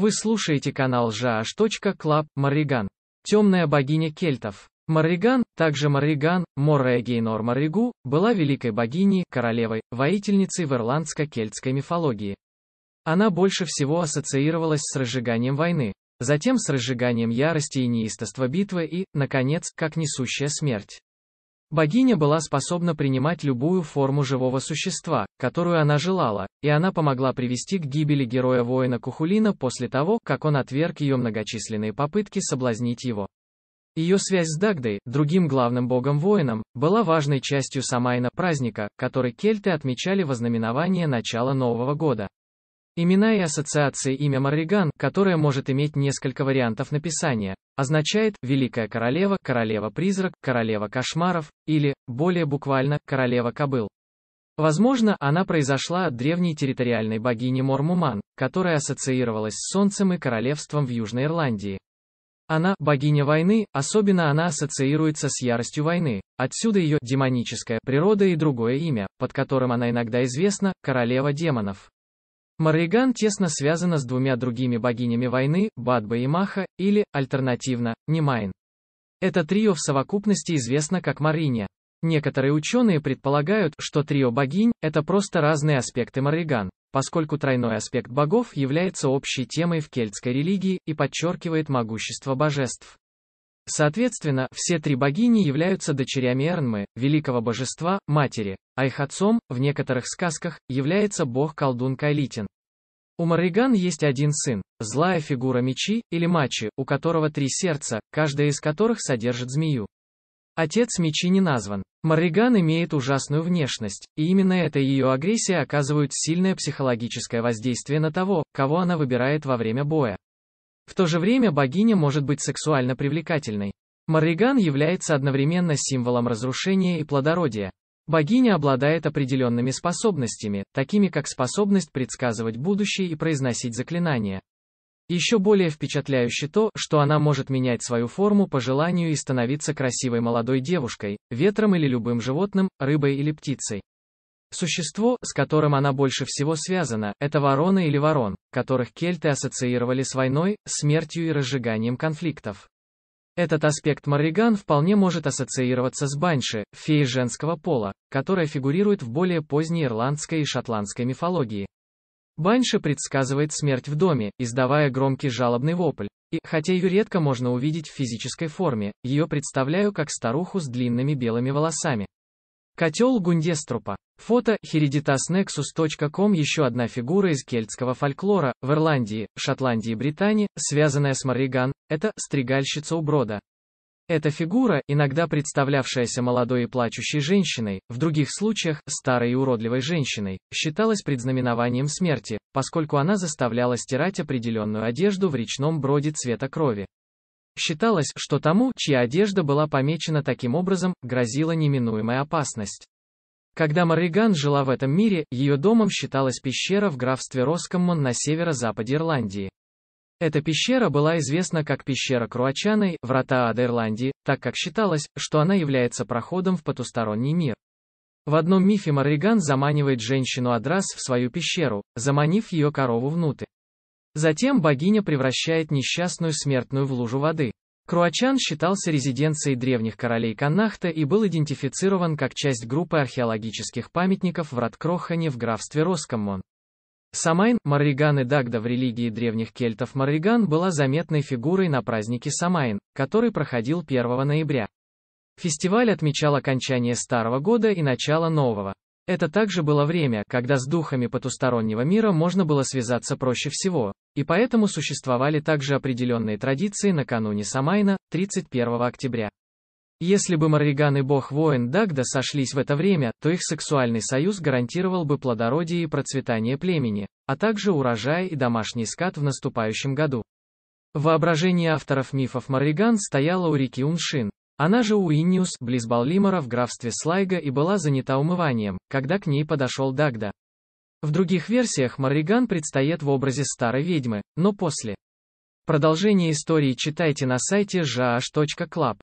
Вы слушаете канал jaash.club, Марриган. Темная богиня кельтов. Марриган, также Марриган, Морре Гейнор Марригу, была великой богиней, королевой, воительницей в ирландско-кельтской мифологии. Она больше всего ассоциировалась с разжиганием войны, затем с разжиганием ярости и неистовства битвы и, наконец, как несущая смерть. Богиня была способна принимать любую форму живого существа, которую она желала, и она помогла привести к гибели героя-воина Кухулина после того, как он отверг ее многочисленные попытки соблазнить его. Ее связь с Дагдой, другим главным богом-воином, была важной частью Самайна праздника, который кельты отмечали во знаменование начала Нового года. Имена и ассоциации имя Морриган, которое может иметь несколько вариантов написания, означает «Великая королева», «Королева-призрак», «Королева кошмаров» или, более буквально, «Королева кобыл». Возможно, она произошла от древней территориальной богини Мормуман, которая ассоциировалась с солнцем и королевством в Южной Ирландии. Она, богиня войны, особенно она ассоциируется с яростью войны, отсюда ее демоническая природа и другое имя, под которым она иногда известна, королева демонов. Мариган тесно связана с двумя другими богинями войны, Бадба и Маха, или, альтернативно, Немайн. Это трио в совокупности известно как Мариня. Некоторые ученые предполагают, что трио богинь – это просто разные аспекты Мариган, поскольку тройной аспект богов является общей темой в кельтской религии и подчеркивает могущество божеств. Соответственно, все три богини являются дочерями Эрнмы, великого божества, матери, а их отцом, в некоторых сказках, является бог-колдун Кайлитин. У Мариган есть один сын, злая фигура мечи, или мачи, у которого три сердца, каждое из которых содержит змею. Отец мечи не назван. Мариган имеет ужасную внешность, и именно эта ее агрессия оказывает сильное психологическое воздействие на того, кого она выбирает во время боя. В то же время богиня может быть сексуально привлекательной. Мариган является одновременно символом разрушения и плодородия. Богиня обладает определенными способностями, такими как способность предсказывать будущее и произносить заклинания. Еще более впечатляюще то, что она может менять свою форму по желанию и становиться красивой молодой девушкой, ветром или любым животным, рыбой или птицей. Существо, с которым она больше всего связана, это ворона или ворон, которых кельты ассоциировали с войной, смертью и разжиганием конфликтов. Этот аспект Марриган вполне может ассоциироваться с Банши, феей женского пола, которая фигурирует в более поздней ирландской и шотландской мифологии. Банши предсказывает смерть в доме, издавая громкий жалобный вопль, и, хотя ее редко можно увидеть в физической форме, ее представляю как старуху с длинными белыми волосами. Котел Гундеструпа Фото hereditasnexus.com Еще одна фигура из кельтского фольклора, в Ирландии, Шотландии и Британии, связанная с Морриган, это стригальщица уброда. Эта фигура, иногда представлявшаяся молодой и плачущей женщиной, в других случаях, старой и уродливой женщиной, считалась предзнаменованием смерти, поскольку она заставляла стирать определенную одежду в речном броде цвета крови. Считалось, что тому, чья одежда была помечена таким образом, грозила неминуемая опасность. Когда Морриган жила в этом мире, ее домом считалась пещера в графстве Роскоммон на северо-западе Ирландии. Эта пещера была известна как пещера Круачаной, врата ада Ирландии, так как считалось, что она является проходом в потусторонний мир. В одном мифе Морриган заманивает женщину Адрас в свою пещеру, заманив ее корову внутрь. Затем богиня превращает несчастную смертную в лужу воды. Круачан считался резиденцией древних королей Каннахта и был идентифицирован как часть группы археологических памятников в Радкрохане в графстве Роскоммон. Самайн, Марриган и Дагда в религии древних кельтов Марриган была заметной фигурой на празднике Самайн, который проходил 1 ноября. Фестиваль отмечал окончание старого года и начало нового. Это также было время, когда с духами потустороннего мира можно было связаться проще всего, и поэтому существовали также определенные традиции накануне Самайна, 31 октября. Если бы Марриган и бог-воин Дагда сошлись в это время, то их сексуальный союз гарантировал бы плодородие и процветание племени, а также урожай и домашний скат в наступающем году. Воображение авторов мифов Марриган стояла у реки Уншин, она же Уинниус, близ Баллимора в графстве Слайга и была занята умыванием, когда к ней подошел Дагда. В других версиях Марриган предстает в образе старой ведьмы, но после. Продолжение истории читайте на сайте jaаш.club.